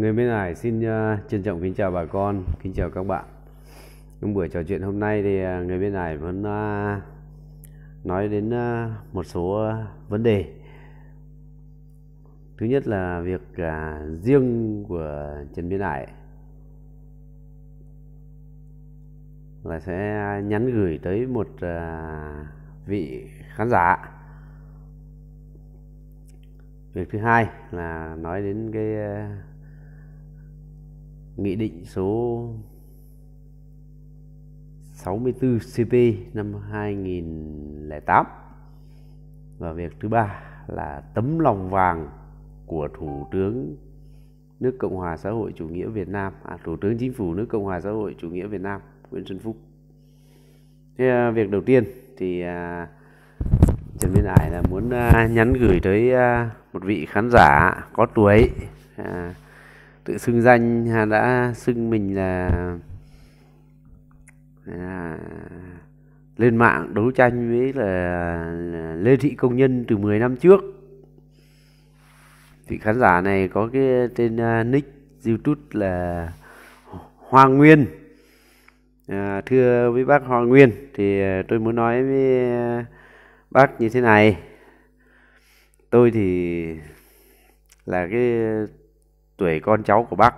Người bên này xin uh, trân trọng kính chào bà con, kính chào các bạn. Trong buổi trò chuyện hôm nay thì uh, người bên này vẫn uh, nói đến uh, một số uh, vấn đề. Thứ nhất là việc uh, riêng của Trần Biên Hải là sẽ nhắn gửi tới một uh, vị khán giả. Việc thứ hai là nói đến cái uh, Nghị định số 64 CP năm 2008 và việc thứ ba là tấm lòng vàng của thủ tướng nước Cộng hòa xã hội chủ nghĩa Việt Nam à, thủ tướng chính phủ nước Cộng hòa xã hội chủ nghĩa Việt Nam Nguyễn Xuân Phúc Thế, à, việc đầu tiên thì à, Trần Minh Hải là muốn à, nhắn gửi tới à, một vị khán giả có tuổi à, tự xưng danh Hà đã xưng mình là à, lên mạng đấu tranh với là, là Lê Thị Công Nhân từ 10 năm trước vị khán giả này có cái tên uh, nick YouTube là Hoàng Nguyên à, thưa với bác Hoàng Nguyên thì à, tôi muốn nói với bác như thế này tôi thì là cái tuổi con cháu của bác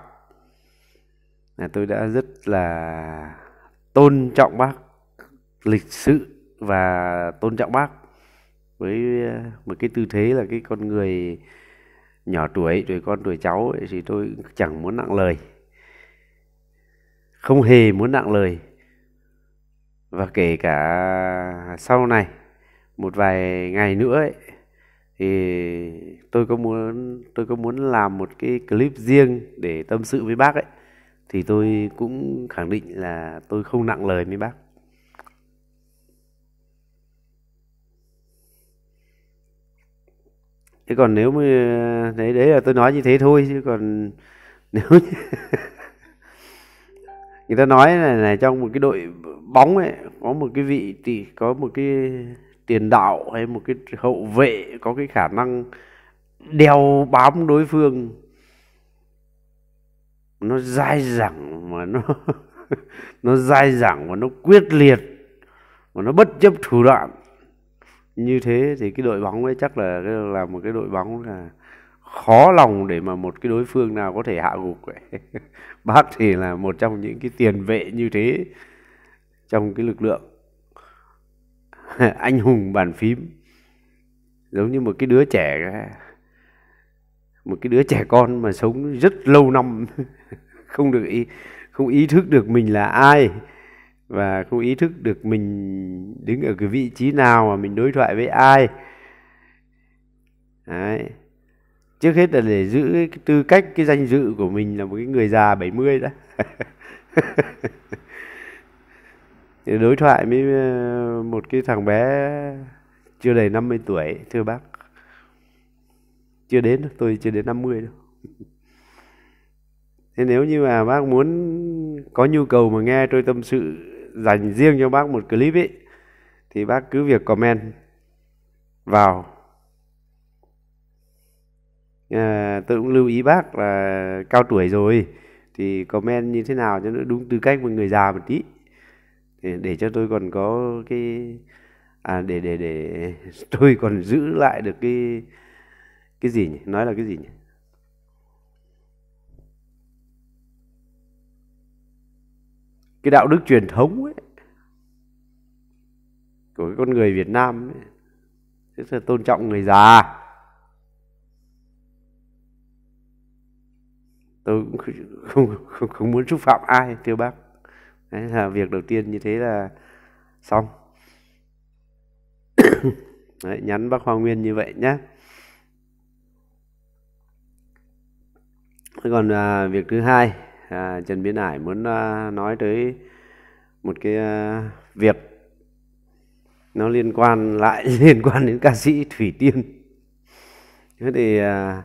là tôi đã rất là tôn trọng bác lịch sự và tôn trọng bác với ờ, một cái tư thế là cái con người nhỏ tuổi tuổi con tuổi cháu ấy, thì tôi chẳng muốn nặng lời không hề muốn nặng lời và kể cả sau này một vài ngày nữa ấy, thì tôi có muốn tôi có muốn làm một cái clip riêng để tâm sự với bác ấy thì tôi cũng khẳng định là tôi không nặng lời với bác thế còn nếu mà đấy đấy là tôi nói như thế thôi chứ còn nếu người ta nói là, là trong một cái đội bóng ấy có một cái vị thì có một cái tiền đạo hay một cái hậu vệ có cái khả năng đeo bám đối phương nó dai dẳng mà nó nó dai dẳng và nó quyết liệt và nó bất chấp thủ đoạn như thế thì cái đội bóng ấy chắc là là một cái đội bóng là khó lòng để mà một cái đối phương nào có thể hạ gục ấy. bác thì là một trong những cái tiền vệ như thế trong cái lực lượng anh hùng bàn phím giống như một cái đứa trẻ một cái đứa trẻ con mà sống rất lâu năm không được ý không ý thức được mình là ai và không ý thức được mình đứng ở cái vị trí nào mà mình đối thoại với ai Đấy. trước hết là để giữ cái tư cách cái danh dự của mình là một cái người già 70 đã thì đối thoại với ờ, một cái thằng bé chưa đầy 50 tuổi thưa bác chưa đến tôi chưa đến 50 đâu thế nếu như mà bác muốn có nhu cầu mà nghe tôi tâm sự dành riêng cho bác một clip ấy thì bác cứ việc comment vào à, tôi cũng lưu ý bác là cao tuổi rồi thì comment như thế nào cho nó đúng tư cách một người già một tí để, cho tôi còn có cái à để để để tôi còn giữ lại được cái cái gì nhỉ nói là cái gì nhỉ cái đạo đức truyền thống ấy của cái con người Việt Nam ấy, rất là tôn trọng người già tôi cũng không, không, không muốn xúc phạm ai thưa bác đấy là việc đầu tiên như thế là xong đấy, nhắn bác hoa nguyên như vậy nhé còn à, việc thứ hai à, trần biến hải muốn à, nói tới một cái à, việc nó liên quan lại liên quan đến ca sĩ thủy tiên thế thì à,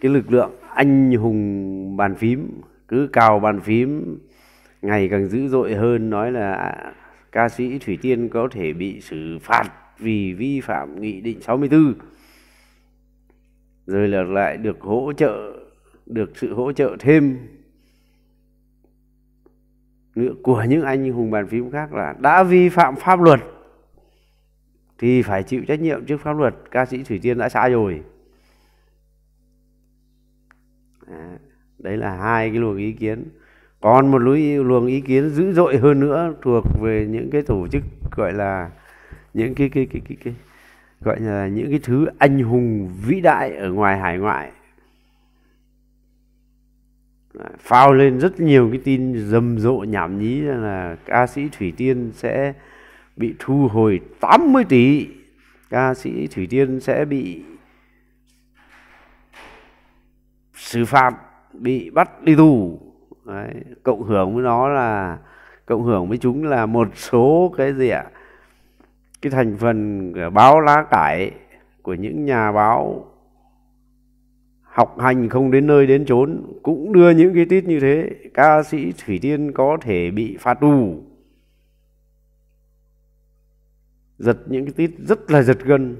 cái lực lượng anh hùng bàn phím cứ cào bàn phím ngày càng dữ dội hơn nói là à, ca sĩ Thủy Tiên có thể bị xử phạt vì vi phạm nghị định 64 rồi là lại được hỗ trợ được sự hỗ trợ thêm nữa của những anh hùng bàn phím khác là đã vi phạm pháp luật thì phải chịu trách nhiệm trước pháp luật ca sĩ thủy tiên đã sai rồi đấy là hai cái luồng ý kiến còn một lối luồng ý kiến dữ dội hơn nữa thuộc về những cái tổ chức gọi là những cái cái cái cái, cái gọi là những cái thứ anh hùng vĩ đại ở ngoài hải ngoại phao lên rất nhiều cái tin rầm rộ nhảm nhí là ca sĩ Thủy Tiên sẽ bị thu hồi 80 tỷ ca sĩ Thủy Tiên sẽ bị xử phạt bị bắt đi tù Đấy. cộng hưởng với nó là cộng hưởng với chúng là một số cái gì ạ cái thành phần của báo lá cải của những nhà báo học hành không đến nơi đến chốn cũng đưa những cái tít như thế ca sĩ thủy tiên có thể bị phạt tù giật những cái tít rất là giật gân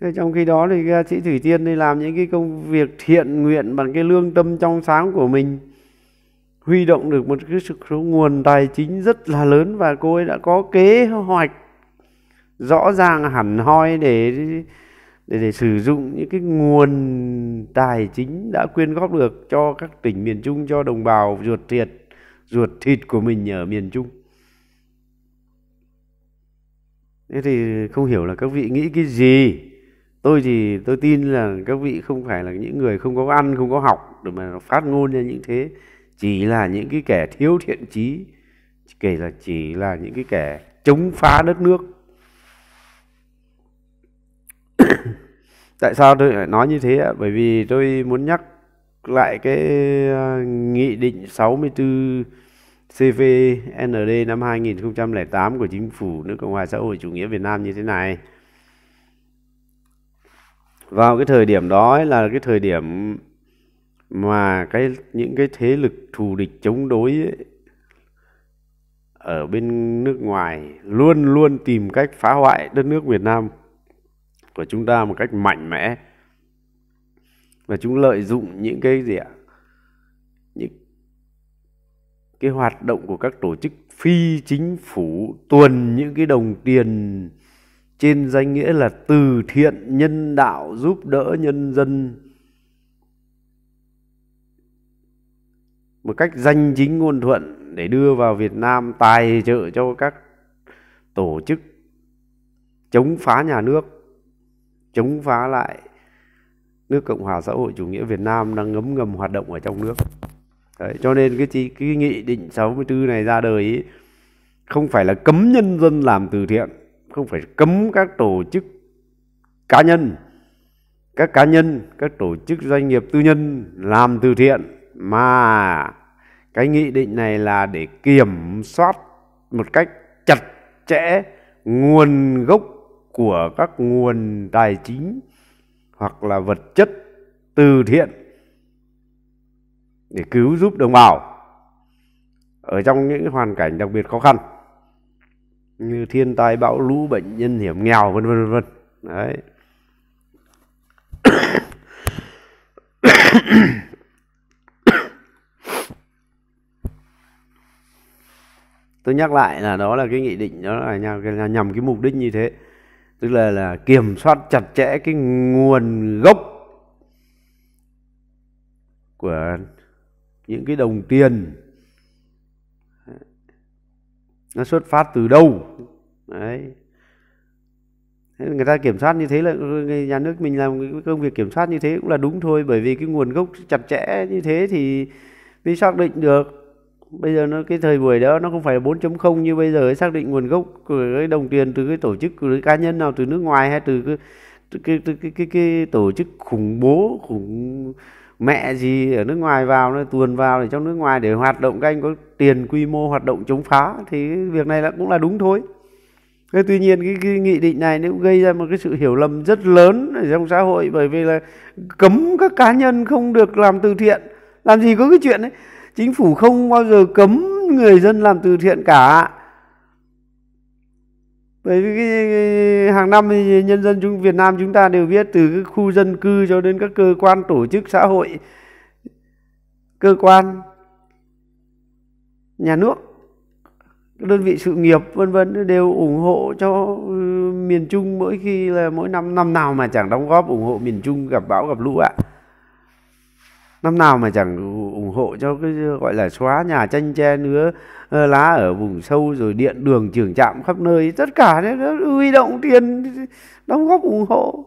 Thế trong khi đó thì ca sĩ Thủy Tiên đi làm những cái công việc thiện nguyện bằng cái lương tâm trong sáng của mình huy động được một cái số nguồn tài chính rất là lớn và cô ấy đã có kế hoạch rõ ràng hẳn hoi để để, để sử dụng những cái nguồn tài chính đã quyên góp được cho các tỉnh miền Trung cho đồng bào ruột thịt ruột thịt của mình ở miền Trung. Thế thì không hiểu là các vị nghĩ cái gì. Tôi thì tôi tin là các vị không phải là những người không có ăn, không có học để mà phát ngôn ra những thế chỉ là những cái kẻ thiếu thiện trí kể là chỉ là những cái kẻ chống phá đất nước tại sao tôi lại nói như thế bởi vì tôi muốn nhắc lại cái ờ, nghị định 64 CVND năm 2008 của chính phủ nước Cộng hòa xã hội chủ nghĩa Việt Nam như thế này. Vào cái thời điểm đó là cái thời điểm mà cái những cái thế lực thù địch chống đối ấy, ở bên nước ngoài luôn luôn tìm cách phá hoại đất nước Việt Nam của chúng ta một cách mạnh mẽ và chúng lợi dụng những cái gì ạ những cái hoạt động của các tổ chức phi chính phủ tuần những cái đồng tiền trên danh nghĩa là từ thiện nhân đạo giúp đỡ nhân dân một cách danh chính ngôn thuận để đưa vào Việt Nam tài trợ cho các tổ chức chống phá nhà nước, chống phá lại nước Cộng hòa xã hội chủ nghĩa Việt Nam đang ngấm ngầm hoạt động ở trong nước. Đấy, cho nên cái cái nghị định 64 này ra đời ý, không phải là cấm nhân dân làm từ thiện, không phải cấm các tổ chức cá nhân, các cá nhân, các tổ chức doanh nghiệp tư nhân làm từ thiện mà cái nghị định này là để kiểm soát một cách chặt chẽ nguồn gốc của các nguồn tài chính hoặc là vật chất từ thiện để cứu giúp đồng bào ở trong những hoàn cảnh đặc biệt khó khăn như thiên tai bão lũ bệnh nhân hiểm nghèo vân vân vân đấy tôi nhắc lại là đó là cái nghị định đó là nhằm, nhằm cái mục đích như thế tức là là kiểm soát chặt chẽ cái nguồn gốc của những cái đồng tiền nó xuất phát từ đâu đấy thế người ta kiểm soát như thế là nhà nước mình làm cái công việc kiểm soát như thế cũng là đúng thôi bởi vì cái nguồn gốc chặt chẽ như thế thì mới xác định được bây giờ nó cái thời buổi đó nó không phải là 4.0 như bây giờ xác định nguồn gốc của cái đồng tiền từ cái tổ chức của cái cá nhân nào từ nước ngoài hay từ cái cái cái cái, cái, cái tổ chức khủng bố khủng mẹ gì ở nước ngoài vào nó tuồn vào để trong nước ngoài để hoạt động các có tiền quy mô hoạt động chống phá thì việc này là cũng là đúng thôi thế tuy nhiên cái, cái nghị định này nó cũng gây ra một cái sự hiểu lầm rất lớn ở trong xã hội bởi vì là cấm các cá nhân không được làm từ thiện làm gì có cái chuyện đấy chính phủ không bao giờ cấm người dân làm từ thiện cả bởi vì cái, cái, hàng năm thì nhân dân chúng Việt Nam chúng ta đều biết từ cái khu dân cư cho đến các cơ quan tổ chức xã hội cơ quan nhà nước đơn vị sự nghiệp vân vân đều ủng hộ cho ừ, miền Trung mỗi khi là mỗi năm năm nào mà chẳng đóng góp ủng hộ miền Trung gặp bão gặp lũ ạ. À năm nào mà chẳng ủng hộ cho cái gọi là xóa nhà tranh tre nứa ờ, lá ở vùng sâu rồi điện đường trường trạm khắp nơi tất cả đấy nó huy động tiền đóng góp ủng hộ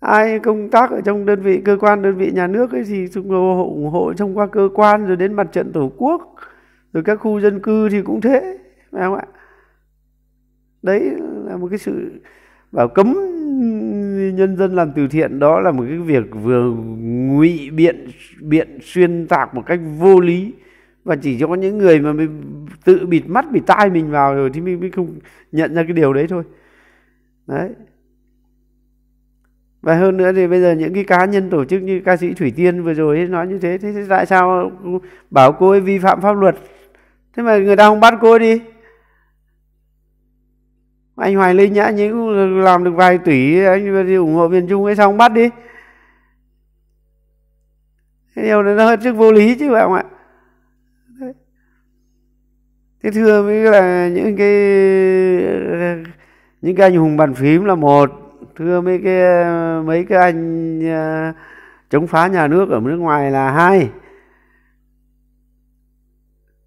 ai công tác ở trong đơn vị cơ quan đơn vị nhà nước cái gì thì ủng hộ trong qua cơ quan rồi đến mặt trận tổ quốc rồi các khu dân cư thì cũng thế phải không ạ đấy là một cái sự bảo cấm nhân dân làm từ thiện đó là một cái việc vừa ngụy biện biện xuyên tạc một cách vô lý và chỉ cho những người mà mình tự bịt mắt bịt tai mình vào rồi thì mình mới không nhận ra cái điều đấy thôi đấy và hơn nữa thì bây giờ những cái cá nhân tổ chức như ca sĩ thủy tiên vừa rồi ấy nói như thế thế tại sao bảo cô ấy vi phạm pháp luật thế mà người ta không bắt cô ấy đi anh hoài linh nhá anh ấy cũng làm được vài tỷ anh đi ủng hộ miền trung ấy xong bắt đi cái điều này nó hơi sức vô lý chứ phải không ạ thế thưa mới là những cái những cái anh hùng bàn phím là một thưa mấy cái mấy cái anh à, chống phá nhà nước ở nước ngoài là hai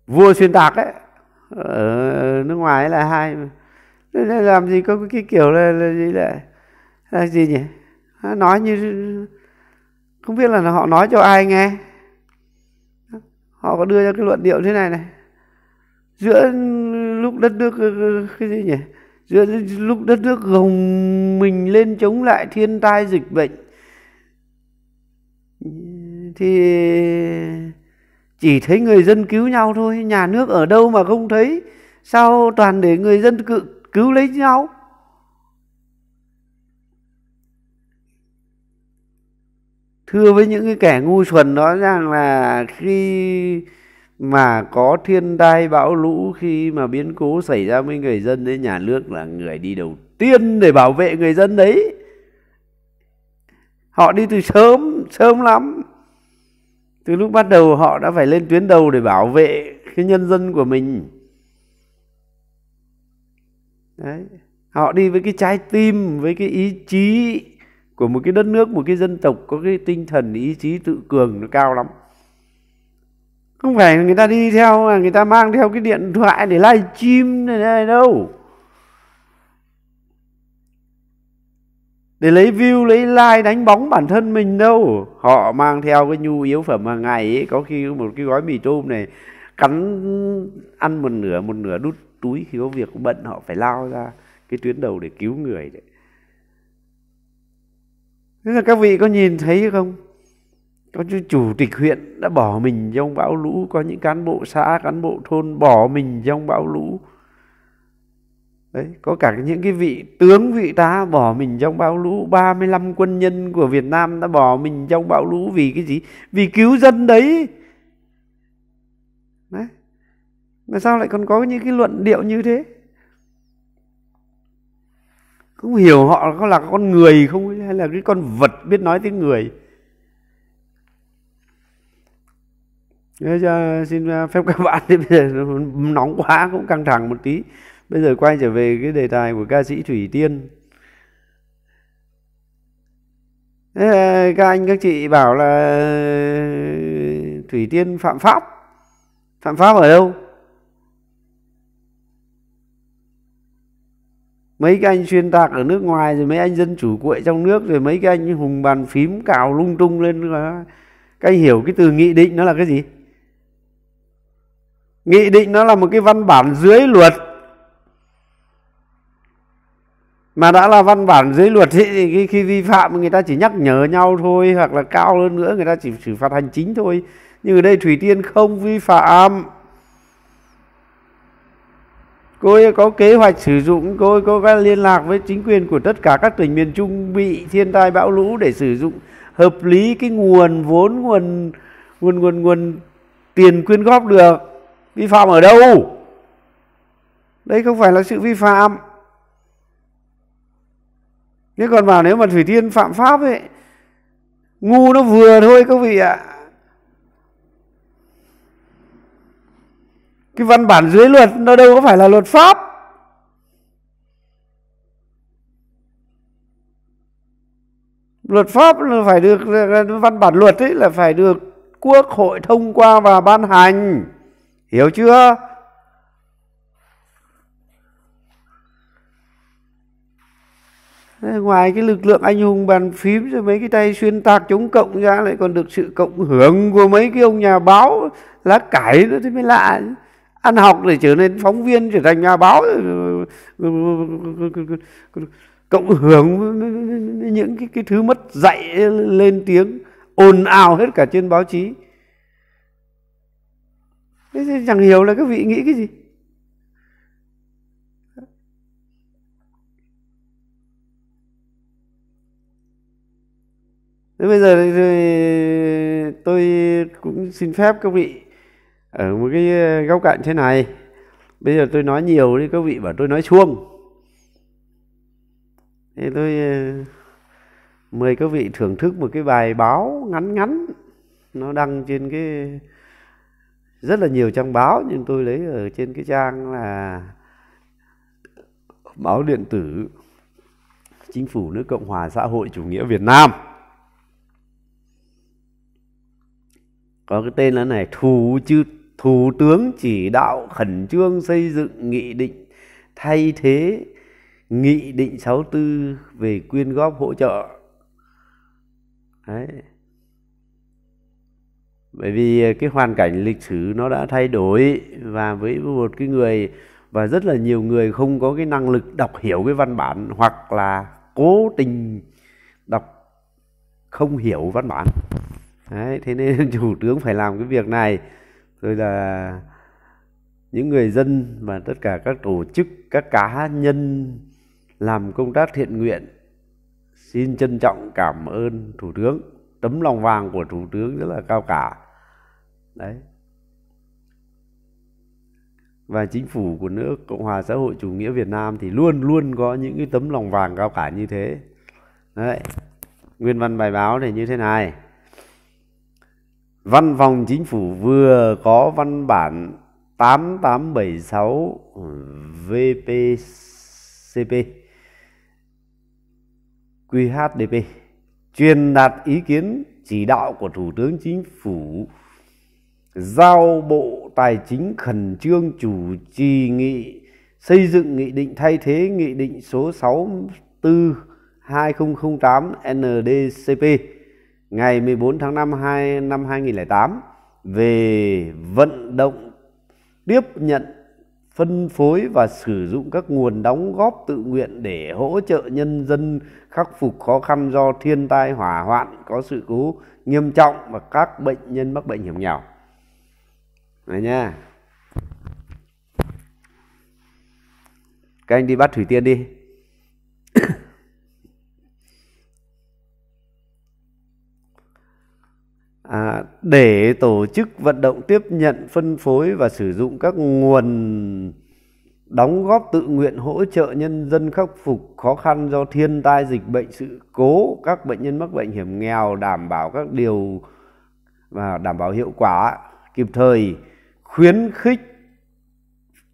vua xuyên tạc ấy ở nước ngoài ấy là hai làm gì có cái kiểu là, là gì lại là gì nhỉ nói như không biết là họ nói cho ai nghe họ có đưa ra cái luận điệu thế này này giữa lúc đất nước cái gì nhỉ giữa lúc đất nước gồng mình lên chống lại thiên tai dịch bệnh thì chỉ thấy người dân cứu nhau thôi nhà nước ở đâu mà không thấy sao toàn để người dân cự cứu lấy nhau thưa với những cái kẻ ngu xuẩn đó, rằng là khi mà có thiên tai bão lũ khi mà biến cố xảy ra với người dân đấy nhà nước là người đi đầu tiên để bảo vệ người dân đấy họ đi từ sớm sớm lắm từ lúc bắt đầu họ đã phải lên tuyến đầu để bảo vệ cái nhân dân của mình đấy họ đi với cái trái tim với cái ý chí của một cái đất nước một cái dân tộc có cái tinh thần ý chí tự cường nó cao lắm không phải người ta đi theo à, người ta mang theo cái điện thoại để live stream này, này đâu để lấy view lấy like đánh bóng bản thân mình đâu họ mang theo cái nhu yếu phẩm hàng ngày ấy có khi một cái gói mì tôm này cắn ăn một nửa một nửa đút túi khi có việc có bận họ phải lao ra cái tuyến đầu để cứu người đấy thế là các vị có nhìn thấy không có chứ chủ tịch huyện đã bỏ mình trong bão lũ có những cán bộ xã cán bộ thôn bỏ mình trong bão lũ đấy có cả những cái vị tướng vị tá bỏ mình trong bão lũ 35 quân nhân của Việt Nam đã bỏ mình trong bão lũ vì cái gì vì cứu dân đấy mà sao lại còn có những cái luận điệu như thế cũng hiểu họ có là con người không hay là cái con vật biết nói tiếng người bây giờ xin à, phép các bạn thì bây giờ nóng quá cũng căng thẳng một tí bây giờ quay trở về cái đề tài của ca sĩ thủy tiên à, các anh các chị bảo là à, thủy tiên phạm pháp phạm pháp ở đâu mấy cái anh xuyên tạc ở nước ngoài rồi mấy anh dân chủ quậy trong nước rồi mấy cái anh hùng bàn phím cào lung tung lên các anh hiểu cái từ nghị định nó là cái gì nghị định nó là một cái văn bản dưới luật mà đã là văn bản dưới luật thì khi, khi vi phạm người ta chỉ nhắc nhở nhau thôi hoặc là cao hơn nữa người ta chỉ xử phạt hành chính thôi nhưng ở đây thủy tiên không vi phạm cô ấy có kế hoạch sử dụng cô ấy có liên lạc với chính quyền của tất cả các tỉnh miền trung bị thiên tai bão lũ để sử dụng hợp lý cái nguồn vốn nguồn nguồn nguồn nguồn tiền quyên góp được vi phạm ở đâu đấy không phải là sự vi phạm nhưng còn bảo nếu mà thủy tiên phạm pháp ấy ngu nó vừa thôi các vị ạ cái văn bản dưới luật nó đâu có phải là luật pháp luật pháp là phải được văn bản luật ấy là phải được quốc hội thông qua và ban hành hiểu chưa ngoài cái lực lượng anh hùng bàn phím rồi mấy cái tay xuyên tạc chống cộng ra lại còn được sự cộng hưởng của mấy cái ông nhà báo lá cải nữa thì mới lạ chứ ăn học để trở nên phóng viên trở thành nhà báo cộng hưởng những cái, cái thứ mất dạy lên tiếng ồn ào hết cả trên báo chí thế chẳng hiểu là các vị nghĩ cái gì thế bây giờ tôi cũng xin phép các vị ở một cái ờ, góc cạnh thế này bây giờ tôi nói nhiều thì các vị bảo tôi nói chuông. thế tôi ờ, mời các vị thưởng thức một cái bài báo ngắn ngắn nó đăng trên cái rất là nhiều trang báo nhưng tôi lấy ở trên cái trang là báo điện tử chính phủ nước cộng hòa xã hội chủ nghĩa việt nam có cái tên là này thù chứ. Thủ tướng chỉ đạo khẩn trương xây dựng nghị định thay thế nghị định 64 về quyên góp hỗ trợ. Đấy. Bởi vì cái hoàn cảnh lịch sử nó đã thay đổi và với một cái người và rất là nhiều người không có cái năng lực đọc hiểu cái văn bản hoặc là cố tình đọc không hiểu văn bản. Đấy, thế nên chủ tướng phải làm cái việc này rồi là những người dân và tất cả các tổ chức các cá nhân làm công tác thiện nguyện xin trân trọng cảm ơn thủ tướng tấm lòng vàng của thủ tướng rất là cao cả đấy và chính phủ của nước cộng hòa xã hội chủ nghĩa việt nam thì luôn luôn có những cái tấm lòng vàng cao cả như thế đấy nguyên văn bài báo này như thế này Văn phòng chính phủ vừa có văn bản 8876 VPCP QHDP truyền đạt ý kiến chỉ đạo của Thủ tướng Chính phủ giao Bộ Tài chính khẩn trương chủ trì nghị xây dựng nghị định thay thế nghị định số 64 2008 NDCP ngày 14 tháng 5 2 năm 2008 về vận động tiếp nhận phân phối và sử dụng các nguồn đóng góp tự nguyện để hỗ trợ nhân dân khắc phục khó khăn do thiên tai hỏa hoạn có sự cố nghiêm trọng và các bệnh nhân mắc bệnh hiểm nghèo này nha các anh đi bắt thủy tiên đi à, để tổ chức vận động tiếp nhận phân phối và sử dụng các nguồn đóng góp tự nguyện hỗ trợ nhân dân khắc phục khó khăn do thiên tai dịch bệnh sự cố các bệnh nhân mắc bệnh hiểm nghèo đảm bảo các điều và đảm bảo hiệu quả kịp thời khuyến khích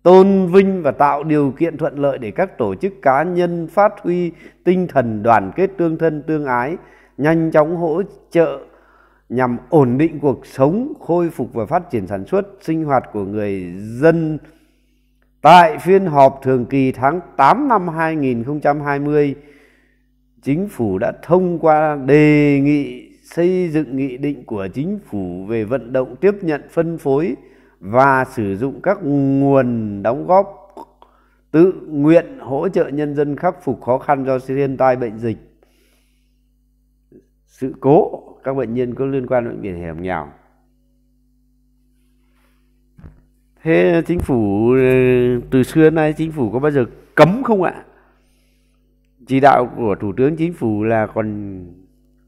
tôn vinh và tạo điều kiện thuận lợi để các tổ chức cá nhân phát huy tinh thần đoàn kết tương thân tương ái nhanh chóng hỗ trợ nhằm ổn định cuộc sống, khôi phục và phát triển sản xuất, sinh hoạt của người dân. Tại phiên họp thường kỳ tháng 8 năm 2020, chính phủ đã thông qua đề nghị xây dựng nghị định của chính phủ về vận động tiếp nhận phân phối và sử dụng các nguồn đóng góp tự nguyện hỗ trợ nhân dân khắc phục khó khăn do thiên tai bệnh dịch sự cố các bệnh nhân có liên quan đến bệnh hiểm nghèo thế chính phủ từ xưa nay chính phủ có bao giờ cấm không ạ chỉ đạo của thủ tướng chính phủ là còn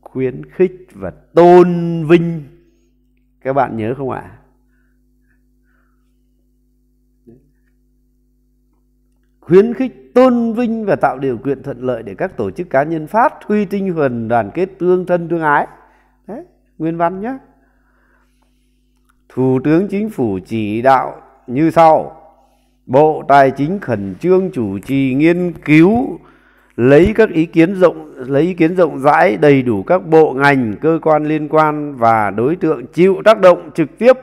khuyến khích và tôn vinh các bạn nhớ không ạ khuyến khích tôn vinh và tạo điều kiện thuận lợi để các tổ chức cá nhân phát huy tinh thần đoàn kết tương thân tương ái đấy nguyên văn nhé thủ tướng chính phủ chỉ đạo như sau bộ tài chính khẩn trương chủ trì nghiên cứu lấy các ý kiến rộng lấy ý kiến rộng rãi đầy đủ các bộ ngành cơ quan liên quan và đối tượng chịu tác động trực tiếp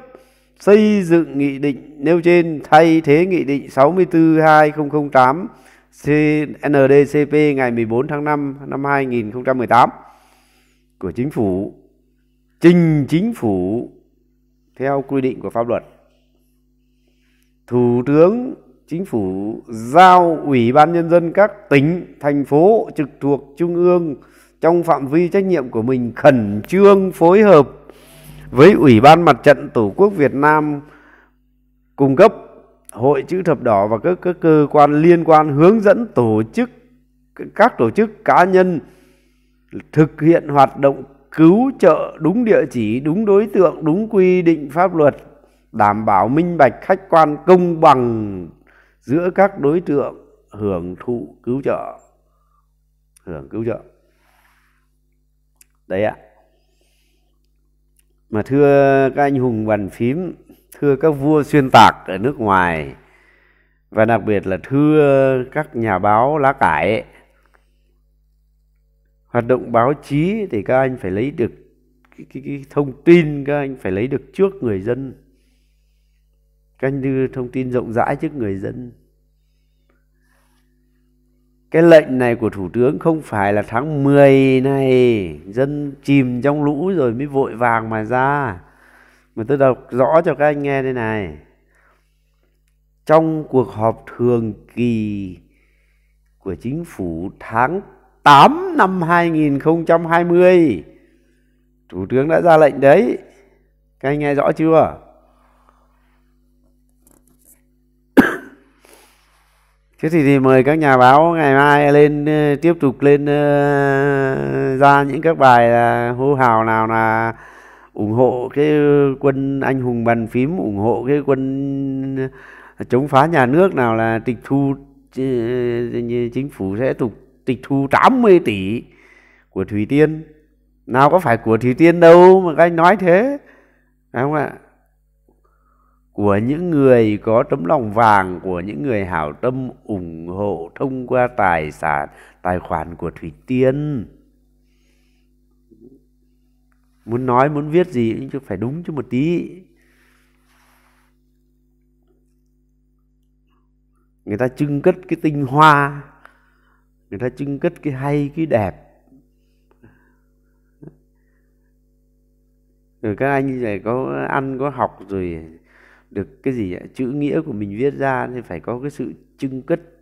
xây dựng nghị định nêu trên thay thế nghị định 64 2008 CNDCP ngày 14 tháng 5 năm 2018 của chính phủ trình chính phủ theo quy định của pháp luật. Thủ tướng chính phủ giao Ủy ban nhân dân các tỉnh, thành phố trực thuộc trung ương trong phạm vi trách nhiệm của mình khẩn trương phối hợp với Ủy ban Mặt trận Tổ quốc Việt Nam cung cấp hội chữ thập đỏ và các, các cơ quan liên quan hướng dẫn tổ chức các tổ chức cá nhân thực hiện hoạt động cứu trợ đúng địa chỉ đúng đối tượng đúng quy định pháp luật đảm bảo minh bạch khách quan công bằng giữa các đối tượng hưởng thụ cứu trợ hưởng cứu trợ đấy ạ mà thưa các anh hùng bàn phím thưa các vua xuyên tạc ở nước ngoài và đặc biệt là thưa các nhà báo lá cải hoạt động báo chí thì các anh phải lấy được cái, cái, cái thông tin các anh phải lấy được trước người dân các anh đưa thông tin rộng rãi trước người dân cái lệnh này của thủ tướng không phải là tháng 10 này dân chìm trong lũ rồi mới vội vàng mà ra mà tôi đọc rõ cho các anh nghe đây này trong cuộc họp thường kỳ của chính phủ tháng 8 năm 2020 thủ tướng đã ra lệnh đấy các anh nghe rõ chưa thế thì, thì mời các nhà báo ngày mai lên ờ, tiếp tục lên uh, ra những các bài là hô hào nào là ủng hộ cái quân anh hùng bàn phím ủng hộ cái quân à, chống phá nhà nước nào là tịch thu chính phủ sẽ tục tịch thu 80 tỷ của Thủy Tiên nào có phải của Thủy Tiên đâu mà các anh nói thế Đấy không ạ của những người có tấm lòng vàng của những người hảo tâm ủng hộ thông qua tài sản tài khoản của Thủy Tiên muốn nói muốn viết gì cũng phải đúng chứ một tí người ta trưng cất cái tinh hoa người ta trưng cất cái hay cái đẹp rồi ừ, các anh này có ăn có học rồi được cái gì chữ nghĩa của mình viết ra thì phải có cái sự trưng cất